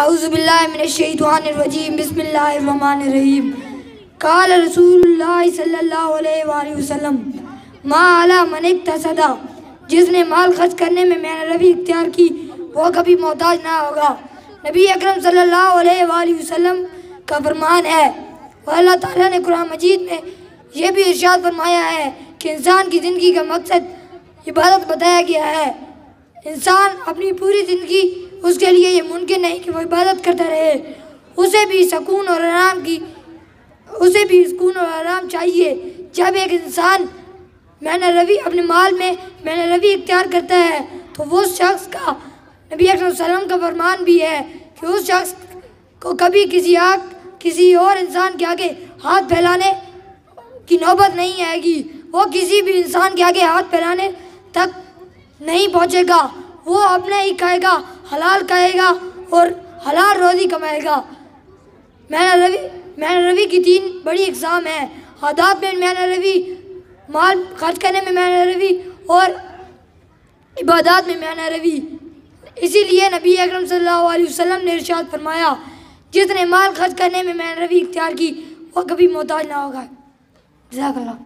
اعوذ باللہ من الشیطان الرجیم بسم اللہ اللہ الرحمن الرحیم قال رسول صلی اللہ علیہ وآلہ وسلم ما من اقتصدا جس نے مال خرچ کرنے میں میں نے روی اختیار کی وہ کبھی محتاج نہ ہوگا نبی اکرم صلی اللہ علیہ وآلہ وسلم کا فرمان ہے اللہ تعالیٰ نے قرآن مجید میں یہ بھی ارشاد فرمایا ہے کہ انسان کی زندگی کا مقصد عبادت بتایا گیا ہے انسان اپنی پوری زندگی اس کے لیے یہ ممکن نہیں کہ وہ عبادت کرتا رہے اسے بھی سکون اور آرام کی اسے بھی سکون اور آرام چاہیے جب ایک انسان نے روی اپنے مال میں نے روی اختیار کرتا ہے تو وہ شخص کا نبی علیہ وسلم کا فرمان بھی ہے کہ اس شخص کو کبھی کسی آگ کسی اور انسان کے آگے ہاتھ پھیلانے کی نوبت نہیں آئے گی وہ کسی بھی انسان کے آگے ہاتھ پھیلانے تک نہیں پہنچے گا وہ اپنا ہی کہے گا حلال کہے گا اور حلال روزی کمائے گا مین روی روی کی تین بڑی اقسام ہیں عادات میں مین روی مال خرچ کرنے میں مین روی اور عبادات میں مین روی اسی لیے نبی اکرم صلی اللہ علیہ وسلم نے ارشاد فرمایا جتنے مال خرچ کرنے میں مین روی اختیار کی وہ کبھی محتاج نہ ہوگا جزاک اللہ